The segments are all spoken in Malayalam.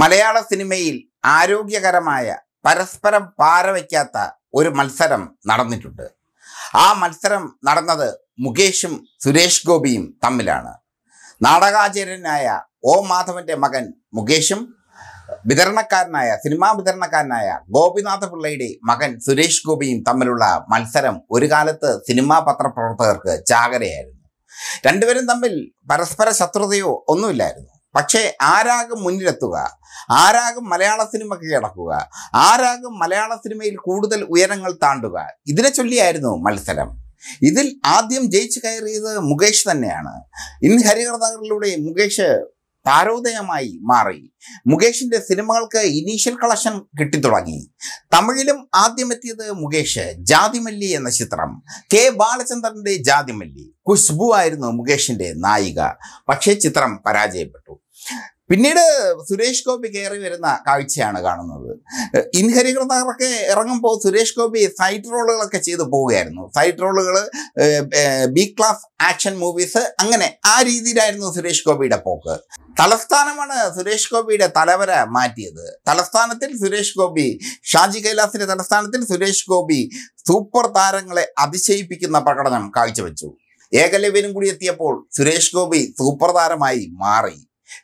മലയാള സിനിമയിൽ ആരോഗ്യകരമായ പരസ്പരം പാരവയ്ക്കാത്ത ഒരു മത്സരം നടന്നിട്ടുണ്ട് ആ മത്സരം നടന്നത് മുകേഷും സുരേഷ് ഗോപിയും തമ്മിലാണ് നാടകാചാര്യനായ ഒ മാധവന്റെ മകൻ മുകേഷും വിതരണക്കാരനായ സിനിമാ വിതരണക്കാരനായ ഗോപിനാഥ പിള്ളയുടെ മകൻ സുരേഷ് ഗോപിയും തമ്മിലുള്ള മത്സരം ഒരു കാലത്ത് സിനിമാ പത്രപ്രവർത്തകർക്ക് ചാകരയായിരുന്നു രണ്ടുപേരും തമ്മിൽ പരസ്പര ശത്രുതയോ ഒന്നുമില്ലായിരുന്നു പക്ഷേ ആരാകും മുന്നിലെത്തുക ആരാകും മലയാള സിനിമ കീഴടക്കുക ആരാകും മലയാള സിനിമയിൽ കൂടുതൽ ഉയരങ്ങൾ താണ്ടുക ഇതിനെ ചൊല്ലിയായിരുന്നു മത്സരം ഇതിൽ ആദ്യം ജയിച്ചു കയറിയത് മുകേഷ് തന്നെയാണ് ഇന്ന് ഹരികർതാകരിലൂടെ മുകേഷ് താരോദയമായി മാറി മുകേഷിന്റെ സിനിമകൾക്ക് ഇനീഷ്യൽ കളക്ഷൻ കിട്ടിത്തുടങ്ങി തമിഴിലും ആദ്യമെത്തിയത് മുകേഷ് ജാതിമല്ലി എന്ന ചിത്രം കെ ബാലചന്ദ്രന്റെ ജാതിമല്ലി ഖുഷ്ബു ആയിരുന്നു മുകേഷിന്റെ നായിക പക്ഷേ ചിത്രം പരാജയപ്പെട്ടു പിന്നീട് സുരേഷ് ഗോപി കയറി വരുന്ന കാഴ്ചയാണ് കാണുന്നത് ഇൻഹരികൃതർക്ക് ഇറങ്ങുമ്പോൾ സുരേഷ് ഗോപി സൈറ്റ് റോളുകളൊക്കെ ചെയ്തു പോവുകയായിരുന്നു സൈറ്റ് റോളുകൾ ബി ക്ലാസ് ആക്ഷൻ മൂവീസ് അങ്ങനെ ആ രീതിയിലായിരുന്നു സുരേഷ് ഗോപിയുടെ പോക്ക് തലസ്ഥാനമാണ് സുരേഷ് ഗോപിയുടെ തലവര മാറ്റിയത് തലസ്ഥാനത്തിൽ സുരേഷ് ഗോപി ഷാജി കൈലാസിന്റെ തലസ്ഥാനത്തിൽ സുരേഷ് ഗോപി സൂപ്പർ താരങ്ങളെ അതിശയിപ്പിക്കുന്ന പ്രകടനം കാഴ്ചവെച്ചു ഏകലവ്യനും കൂടി എത്തിയപ്പോൾ സുരേഷ് ഗോപി സൂപ്പർ താരമായി മാറി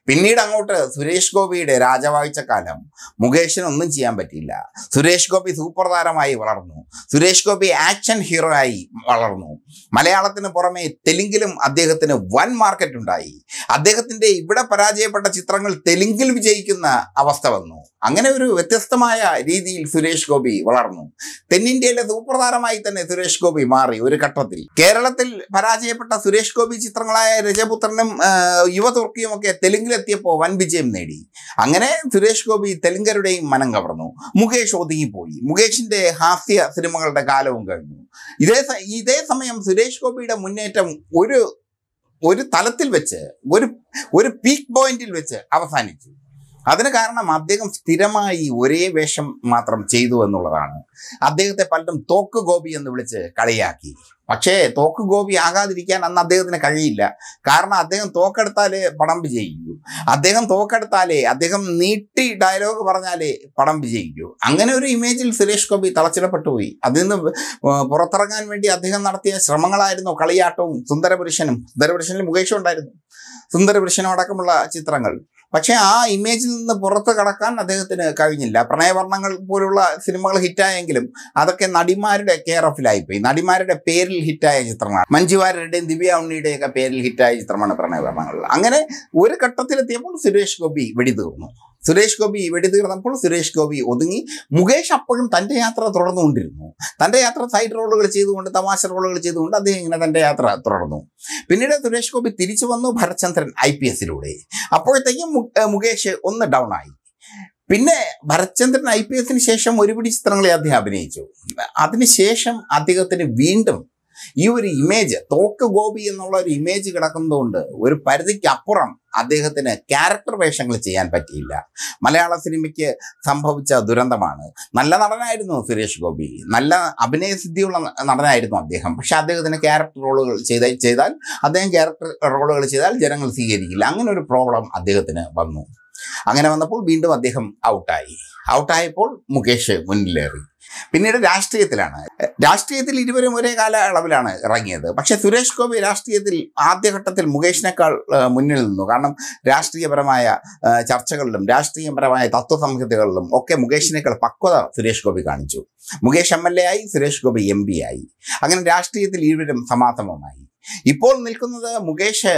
പിന്നീട് അങ്ങോട്ട് സുരേഷ് ഗോപിയുടെ രാജവാഴ്ച കാലം മുകേഷിനൊന്നും ചെയ്യാൻ പറ്റിയില്ല സുരേഷ് ഗോപി സൂപ്പർ താരമായി വളർന്നു സുരേഷ് ഗോപി ആക്ഷൻ ഹീറോ ആയി വളർന്നു മലയാളത്തിന് പുറമെ തെലുങ്കിലും അദ്ദേഹത്തിന് വൻ മാർക്കറ്റ് ഉണ്ടായി അദ്ദേഹത്തിന്റെ ഇവിടെ പരാജയപ്പെട്ട ചിത്രങ്ങൾ തെലുങ്കിൽ വിജയിക്കുന്ന അവസ്ഥ വന്നു അങ്ങനെ ഒരു വ്യത്യസ്തമായ രീതിയിൽ സുരേഷ് ഗോപി വളർന്നു തെന്നിന്ത്യയിലെ സൂപ്രധാനമായി തന്നെ സുരേഷ് ഗോപി മാറി ഒരു ഘട്ടത്തിൽ കേരളത്തിൽ പരാജയപ്പെട്ട സുരേഷ് ഗോപി ചിത്രങ്ങളായ രജപുത്രനും യുവതുർക്കിയും ഒക്കെ തെലുങ്കിലെത്തിയപ്പോൾ വൻ വിജയം നേടി അങ്ങനെ സുരേഷ് ഗോപി തെലുങ്കരുടെയും മനം കവർന്നു മുകേഷ് ഒതുങ്ങിപ്പോയി മുകേഷിന്റെ ഹാസ്യ സിനിമകളുടെ കാലവും കഴിഞ്ഞു ഇതേ ഇതേ സമയം സുരേഷ് ഗോപിയുടെ മുന്നേറ്റം ഒരു ഒരു തലത്തിൽ വെച്ച് ഒരു ഒരു പീക്ക് പോയിന്റിൽ വെച്ച് അവസാനിച്ചു അതിന് കാരണം അദ്ദേഹം സ്ഥിരമായി ഒരേ വേഷം മാത്രം ചെയ്തു എന്നുള്ളതാണ് അദ്ദേഹത്തെ പലരും തോക്ക് ഗോപി എന്ന് വിളിച്ച് കളിയാക്കി പക്ഷേ തോക്ക് ഗോപി ആകാതിരിക്കാൻ അന്ന് അദ്ദേഹത്തിന് കഴിയില്ല കാരണം അദ്ദേഹം തോക്കെടുത്താലേ പടം വിജയിക്കൂ അദ്ദേഹം തോക്കെടുത്താലേ അദ്ദേഹം നീട്ടി ഡയലോഗ് പറഞ്ഞാലേ പടം വിജയിക്കൂ അങ്ങനെ ഒരു ഇമേജിൽ സുരേഷ് ഗോപി തളച്ചിടപ്പെട്ടു പോയി അതിൽ നിന്ന് പുറത്തിറങ്ങാൻ വേണ്ടി അദ്ദേഹം നടത്തിയ ശ്രമങ്ങളായിരുന്നു കളിയാട്ടവും സുന്ദരപുരുഷനും സുന്ദരപുരുഷനിൽ മുകേഷും ഉണ്ടായിരുന്നു സുന്ദരപുരുഷനും അടക്കമുള്ള ചിത്രങ്ങൾ പക്ഷേ ആ ഇമേജിൽ നിന്ന് പുറത്ത് കടക്കാൻ അദ്ദേഹത്തിന് കഴിഞ്ഞില്ല പ്രണയവർണ്ണങ്ങൾ പോലുള്ള സിനിമകൾ ഹിറ്റായെങ്കിലും അതൊക്കെ നടിമാരുടെ കെയർ ഓഫിലായിപ്പോയി നടിമാരുടെ പേരിൽ ഹിറ്റായ ചിത്രമാണ് മഞ്ജുവാരരുടെയും ദിവ്യ ഉണ്ണിയുടെയൊക്കെ പേരിൽ ഹിറ്റായ ചിത്രമാണ് പ്രണയവർണ്ണങ്ങൾ അങ്ങനെ ഒരു ഘട്ടത്തിലെത്തിയപ്പോൾ സുരേഷ് ഗോപി വെടി തീർന്നു സുരേഷ് ഗോപി തീർന്നപ്പോൾ സുരേഷ് ഗോപി ഒതുങ്ങി മുകേഷ് അപ്പോഴും തൻ്റെ യാത്ര തുടർന്നുകൊണ്ടിരുന്നു തൻ്റെ യാത്ര സൈഡ് റോളുകൾ ചെയ്തുകൊണ്ട് തമാശ റോളുകൾ ചെയ്തുകൊണ്ട് അദ്ദേഹം ഇങ്ങനെ തൻ്റെ യാത്ര തുടർന്നു പിന്നീട് സുരേഷ് ഗോപി തിരിച്ചു വന്നു ഭരചന്ദ്രൻ ഐ പി എസിലൂടെ അപ്പോഴത്തേക്കും മുകേഷ് ഒന്ന് ഡൗൺ ആയി പിന്നെ ഭരചന്ദ്രൻ ഐ പി എസിന് ശേഷം ഒരുപിടി ചിത്രങ്ങളെ അദ്ദേഹം അഭിനയിച്ചു അതിനുശേഷം അദ്ദേഹത്തിന് വീണ്ടും ഈ ഒരു ഇമേജ് തോക്ക് ഗോപി എന്നുള്ള ഒരു ഇമേജ് കിടക്കുന്നതുകൊണ്ട് ഒരു പരിധിക്കപ്പുറം അദ്ദേഹത്തിന് ക്യാരക്ടർ വേഷങ്ങൾ ചെയ്യാൻ പറ്റിയില്ല മലയാള സിനിമയ്ക്ക് സംഭവിച്ച ദുരന്തമാണ് നല്ല നടനായിരുന്നു സുരേഷ് ഗോപി നല്ല അഭിനയ സിദ്ധിയുള്ള നടനായിരുന്നു അദ്ദേഹം പക്ഷെ അദ്ദേഹത്തിന് ക്യാരക്ടർ റോളുകൾ ചെയ്ത ചെയ്താൽ അദ്ദേഹം ക്യാരക്ടർ റോളുകൾ ചെയ്താൽ ജനങ്ങൾ സ്വീകരിക്കില്ല അങ്ങനെ ഒരു പ്രോബ്ലം അദ്ദേഹത്തിന് വന്നു അങ്ങനെ വന്നപ്പോൾ വീണ്ടും അദ്ദേഹം ഔട്ടായി ഔട്ടായപ്പോൾ മുകേഷ് മുന്നിലേറി പിന്നീട് രാഷ്ട്രീയത്തിലാണ് രാഷ്ട്രീയത്തിൽ ഇരുവരും ഒരേ കാലയളവിലാണ് ഇറങ്ങിയത് പക്ഷെ സുരേഷ് ഗോപി രാഷ്ട്രീയത്തിൽ ആദ്യഘട്ടത്തിൽ മുകേഷിനേക്കാൾ മുന്നിൽ നിന്നു കാരണം രാഷ്ട്രീയപരമായ ചർച്ചകളിലും രാഷ്ട്രീയപരമായ തത്വസംഹിതകളിലും ഒക്കെ മുകേഷിനേക്കാൾ പക്വത സുരേഷ് ഗോപി കാണിച്ചു മുകേഷ് എം എൽ എ ആയി സുരേഷ് ഗോപി എം പി ആയി അങ്ങനെ രാഷ്ട്രീയത്തിൽ ഇരുവരും സമാധമമായി ഇപ്പോൾ നിൽക്കുന്നത് മുകേഷ്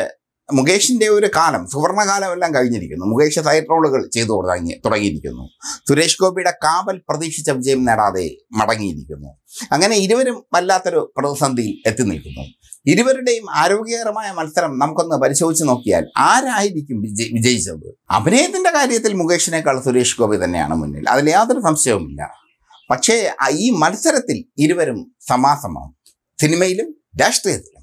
മുകേഷിൻ്റെ ഒരു കാലം സുവർണകാലം എല്ലാം കഴിഞ്ഞിരിക്കുന്നു മുകേഷ് റോളുകൾ ചെയ്തു തുടങ്ങി തുടങ്ങിയിരിക്കുന്നു സുരേഷ് ഗോപിയുടെ കാവൽ പ്രതീക്ഷിച്ച വിജയം നേടാതെ മടങ്ങിയിരിക്കുന്നു അങ്ങനെ ഇരുവരും വല്ലാത്തൊരു പ്രതിസന്ധിയിൽ എത്തി നിൽക്കുന്നു ഇരുവരുടെയും ആരോഗ്യകരമായ മത്സരം നമുക്കൊന്ന് പരിശോധിച്ച് നോക്കിയാൽ ആരായിരിക്കും വിജയിച്ചത് അഭിനയത്തിൻ്റെ കാര്യത്തിൽ മുകേഷിനേക്കാൾ സുരേഷ് ഗോപി തന്നെയാണ് മുന്നിൽ അതിൽ യാതൊരു സംശയവുമില്ല പക്ഷേ ഈ മത്സരത്തിൽ ഇരുവരും സമാസമാണ് സിനിമയിലും രാഷ്ട്രീയത്തിലും